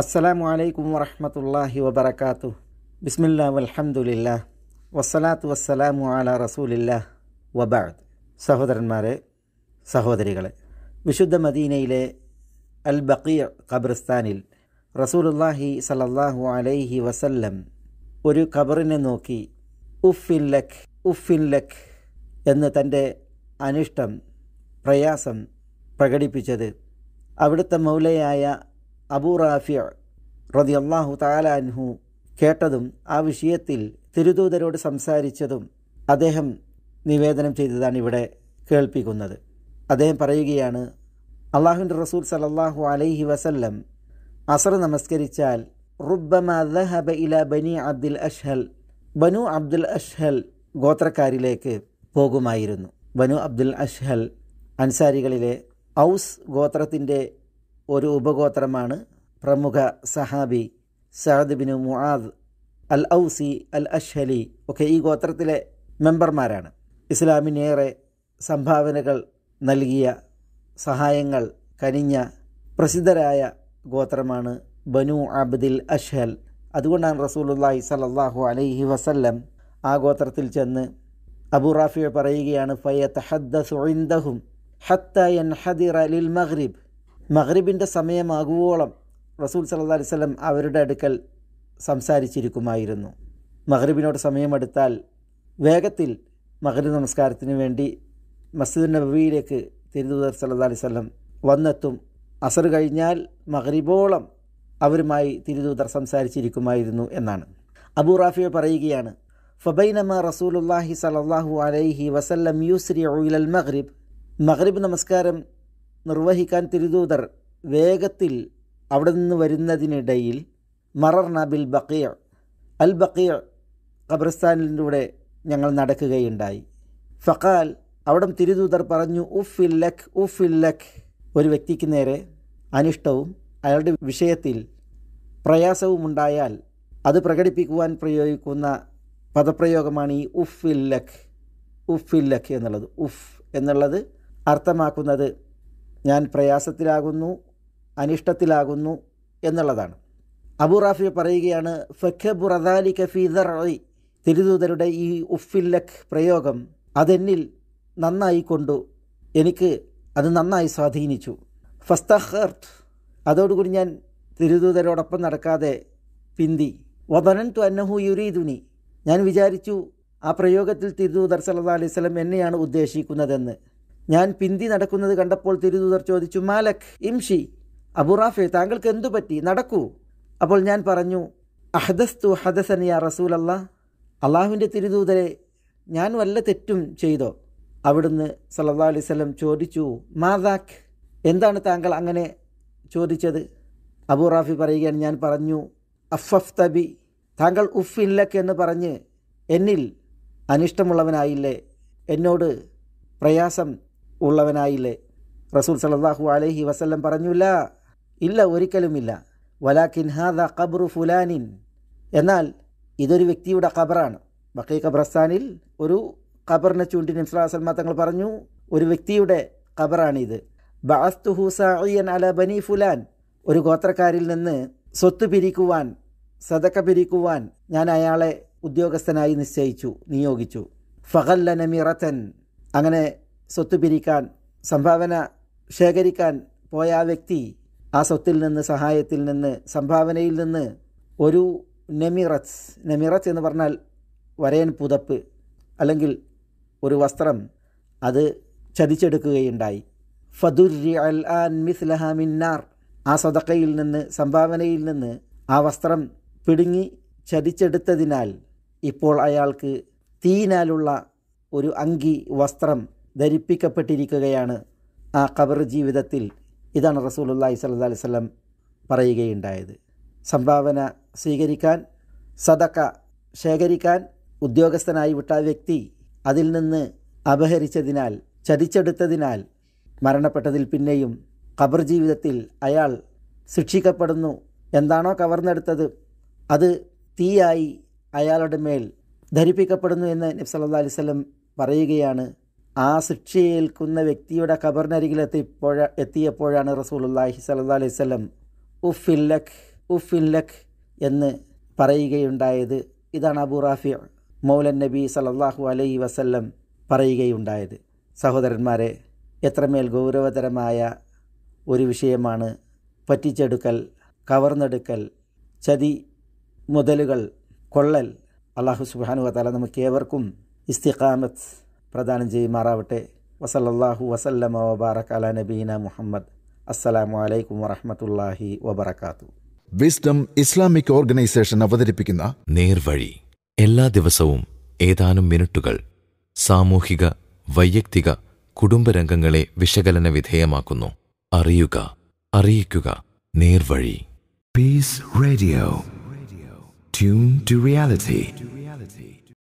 അസ്സലാമു അലൈക്കും വറഹമത്തല്ലാഹി വബർക്കാത്തു ബിസ്മില്ലാ വൽഹമുല്ല വസ്സലാത്തു വസ്സലാമു അല റസൂലില്ല വബാദ് സഹോദരന്മാരെ സഹോദരികളെ വിശുദ്ധ മദീനയിലെ അൽ ബക്കീർ ഖബർസ്ഥാനിൽ റസൂലുല്ലാഹി സലല്ലാഹു അലൈഹി വസല്ലം ഒരു ഖബറിനെ നോക്കി ഉഫിൻ ലഖ് ഉഫിൻ ലഖ് എന്ന് തൻ്റെ അനിഷ്ടം പ്രയാസം പ്രകടിപ്പിച്ചത് അവിടുത്തെ മൗലയായ അബൂ റാഫിയ റതി അള്ളാഹു താലാൻഹു കേട്ടതും ആ വിഷയത്തിൽ തിരുദൂതരോട് സംസാരിച്ചതും അദ്ദേഹം നിവേദനം ചെയ്തതാണ് ഇവിടെ കേൾപ്പിക്കുന്നത് അദ്ദേഹം പറയുകയാണ് അള്ളാഹുവിൻ്റെ റസൂൽ സലല്ലാഹു അലൈഹി വസല്ലം അസർ നമസ്കരിച്ചാൽ റുബമ ദഹബ ഇല ബനി അബ്ദുൽ അഷ്ഹൽ ബനു അബ്ദുൽ അഷ്ഹൽ ഗോത്രക്കാരിലേക്ക് പോകുമായിരുന്നു ബനു അബ്ദുൽ അഷ്ഹൽ അൻസാരികളിലെ ഔസ് ഗോത്രത്തിൻ്റെ ഒരു ഉപഗോത്രമാണ് പ്രമുഖ സഹാബി Saad bin Muadh al Awsi al Ashhali ഒക്കെ ഈ ഗോത്രത്തിലെ മെമ്പർമാരാണ് ഇസ്ലാമിനേറെ സംഭാവനകൾ നൽകിയ സഹായങ്ങൾ കനിഞ്ഞ പ്രസിദ്ധരായ ഗോത്രമാണ് ബനു അബ്ദിൽ അഷ്ഹൽ അതുകൊണ്ടാണ് റസൂലുല്ലാഹി സലല്ലാഹു അലൈഹി വസല്ലം ആ ഗോത്രത്തിൽ ചെന്ന് അബു റാഫിയ പറയുകയാണ് ഫയ്യ തഹദ്ദഹും ഹത്ത യൻ ഹദിറ ലിൽ മഗ്രിബ് മഹ്രിബിൻ്റെ സമയമാകുവോളം റസൂൽ സല്ലാ അലിസ്ലം അവരുടെ അടുക്കൽ സംസാരിച്ചിരിക്കുമായിരുന്നു മഹ്രിബിനോട് സമയമെടുത്താൽ വേഗത്തിൽ മഹ്രിബ് നമസ്കാരത്തിന് വേണ്ടി മസ്ജിദ് നബിയിലേക്ക് തിരുദൂതർ സല്ലാ അലിസ്ലം വന്നെത്തും അസർ കഴിഞ്ഞാൽ മഹ്രിബോളം അവരുമായി തിരുദൂതർ സംസാരിച്ചിരിക്കുമായിരുന്നു എന്നാണ് അബൂ റാഫിയ പറയുകയാണ് ഫബൈനമ റസൂലുല്ലാഹി സലല്ലാഹു അലൈഹി വസല്ലം യൂസ്രി ഉലൽ മഹ്രിബ് മഹ്രിബ് നമസ്കാരം നിർവഹിക്കാൻ തിരുദൂതർ വേഗത്തിൽ അവിടെ നിന്ന് വരുന്നതിനിടയിൽ മറർ നബിൽ ബക്കീർ അൽ ബക്കീർ ഖബർസ്ഥാനിലൂടെ ഞങ്ങൾ നടക്കുകയുണ്ടായി ഫഖാൽ അവിടം തിരുദൂതർ പറഞ്ഞു ഉഫിൽ ലഖ് ഉഫിൽ ലഖ് ഒരു വ്യക്തിക്ക് നേരെ അനിഷ്ടവും അയാളുടെ വിഷയത്തിൽ പ്രയാസവും ഉണ്ടായാൽ അത് പ്രകടിപ്പിക്കുവാൻ പ്രയോഗിക്കുന്ന പദപ്രയോഗമാണ് ഈ ഉഫിൽ ഉഫ് ഉഫിൽ എന്നുള്ളത് ഉഫ് എന്നുള്ളത് അർത്ഥമാക്കുന്നത് ഞാൻ പ്രയാസത്തിലാകുന്നു അനിഷ്ടത്തിലാകുന്നു എന്നുള്ളതാണ് അബുറാഫി പറയുകയാണ് ഫഖ ബുറദാലി കഫീദർ തിരുദൂതരുടെ ഈ ഉഫില്ലഖ് പ്രയോഗം അതെന്നിൽ നന്നായി കൊണ്ടു എനിക്ക് അത് നന്നായി സ്വാധീനിച്ചു ഫസ്തഹർട്ട് അതോടുകൂടി ഞാൻ തിരുദൂതരോടൊപ്പം നടക്കാതെ പിന്തി ടു അന്നഹു യുരീദുനി ഞാൻ വിചാരിച്ചു ആ പ്രയോഗത്തിൽ തിരുദൂതർ സല്ലാ അലൈവലം എന്നെയാണ് ഉദ്ദേശിക്കുന്നതെന്ന് ഞാൻ പിന്തി നടക്കുന്നത് കണ്ടപ്പോൾ തിരുദൂതർ ചോദിച്ചു മാലക് ഇംഷി അബുറാഫെ താങ്കൾക്ക് എന്തു പറ്റി നടക്കൂ അപ്പോൾ ഞാൻ പറഞ്ഞു അഹദസ്തു ഹദസനിയ റസൂൽ അല്ലാ അള്ളാഹുവിൻ്റെ തിരുദൂതരെ ഞാൻ വല്ല തെറ്റും ചെയ്തോ അവിടുന്ന് സല്ലാ അലൈവല്ലം ചോദിച്ചു മാതാഖ് എന്താണ് താങ്കൾ അങ്ങനെ ചോദിച്ചത് അബു റാഫി പറയുകയാണ് ഞാൻ പറഞ്ഞു അഫഫ് തബി താങ്കൾ ഉഫില്ലക്ക് എന്ന് പറഞ്ഞ് എന്നിൽ അനിഷ്ടമുള്ളവനായില്ലേ എന്നോട് പ്രയാസം ഉള്ളവനായില്ലേ റസൂൽ സലല്ലാഹു അലഹി വസല്ലം പറഞ്ഞില്ല ഇല്ല ഒരിക്കലുമില്ല വലാക്കിൻ ഹാദ ഖബ്റു ഫുലാനിൻ എന്നാൽ ഇതൊരു വ്യക്തിയുടെ ഖബറാണ് ബക്കീ ഖബ്രസ്ഥാനിൽ ഒരു ഖബറിനെ ചൂണ്ടി നിംസ്ലാസൽമ തങ്ങൾ പറഞ്ഞു ഒരു വ്യക്തിയുടെ ഖബറാണിത് ബഅസ്തുഹു സായിയൻ അല ബനി ഫുലാൻ ഒരു ഗോത്രക്കാരിൽ നിന്ന് സ്വത്ത് പിരിക്കുവാൻ സതക്ക പിരിക്കുവാൻ ഞാൻ അയാളെ ഉദ്യോഗസ്ഥനായി നിശ്ചയിച്ചു നിയോഗിച്ചു ഫഹല്ല നമിറത്തൻ അങ്ങനെ സ്വത്ത് പിരിക്കാൻ സംഭാവന ശേഖരിക്കാൻ പോയ ആ വ്യക്തി ആ സ്വത്തിൽ നിന്ന് സഹായത്തിൽ നിന്ന് സംഭാവനയിൽ നിന്ന് ഒരു നെമിറച്ച് നെമിറച്ച് എന്ന് പറഞ്ഞാൽ വരയൻ പുതപ്പ് അല്ലെങ്കിൽ ഒരു വസ്ത്രം അത് ചതിച്ചെടുക്കുകയുണ്ടായി ഫദുരി അൽ ആൻ മിസ്ലഹമിന്നാർ ആ സ്വതക്കയിൽ നിന്ന് സംഭാവനയിൽ നിന്ന് ആ വസ്ത്രം പിടുങ്ങി ചതിച്ചെടുത്തതിനാൽ ഇപ്പോൾ അയാൾക്ക് തീനാലുള്ള ഒരു അങ്കി വസ്ത്രം ധരിപ്പിക്കപ്പെട്ടിരിക്കുകയാണ് ആ ഖബർ ജീവിതത്തിൽ ഇതാണ് റസൂലുല്ലാഹി സല്ലാ അലിസ്ലം പറയുകയുണ്ടായത് സംഭാവന സ്വീകരിക്കാൻ സദക്ക ശേഖരിക്കാൻ ഉദ്യോഗസ്ഥനായി വിട്ട വ്യക്തി അതിൽ നിന്ന് അപഹരിച്ചതിനാൽ ചതിച്ചെടുത്തതിനാൽ മരണപ്പെട്ടതിൽ പിന്നെയും ഖബർ ജീവിതത്തിൽ അയാൾ ശിക്ഷിക്കപ്പെടുന്നു എന്താണോ കവർന്നെടുത്തത് അത് തീയായി അയാളുടെ മേൽ ധരിപ്പിക്കപ്പെടുന്നു എന്ന് നബ്സല്ലാ അലൈവല്ലം പറയുകയാണ് ആ ഏൽക്കുന്ന വ്യക്തിയുടെ ഖബറിനരികിൽ എത്തിയപ്പോഴ എത്തിയപ്പോഴാണ് റസൂലുല്ലാഹി സല്ലാ അലൈഹി സ്വലം ഉഫ് ഉഫില്ലഖ് എന്ന് പറയുകയുണ്ടായത് ഇതാണ് അബു റാഫി മൗലൻ നബി സല്ലാഹു അലൈഹി വസല്ലം പറയുകയുണ്ടായത് സഹോദരന്മാരെ എത്രമേൽ ഗൗരവതരമായ ഒരു വിഷയമാണ് പറ്റിച്ചെടുക്കൽ കവർന്നെടുക്കൽ ചതി മുതലുകൾ കൊള്ളൽ അള്ളാഹു സുബാനു വാല നമുക്ക് ഏവർക്കും ഇസ്തിഖാമത്ത് പ്രദാനം ചെയ്യുമാറാവട്ടെ വസല്ലാഹു വസല്ലമ വബാറക്കാല നബീന മുഹമ്മദ് അസ്സലാമു അലൈക്കും വറഹമത്തല്ലാഹി വബർക്കാത്തു വിസ്ഡം ഇസ്ലാമിക് ഓർഗനൈസേഷൻ അവതരിപ്പിക്കുന്ന നേർവഴി എല്ലാ ദിവസവും ഏതാനും മിനിറ്റുകൾ സാമൂഹിക വൈയക്തിക കുടുംബരംഗങ്ങളെ വിശകലന വിധേയമാക്കുന്നു അറിയുക അറിയിക്കുക നേർവഴി peace radio tune to reality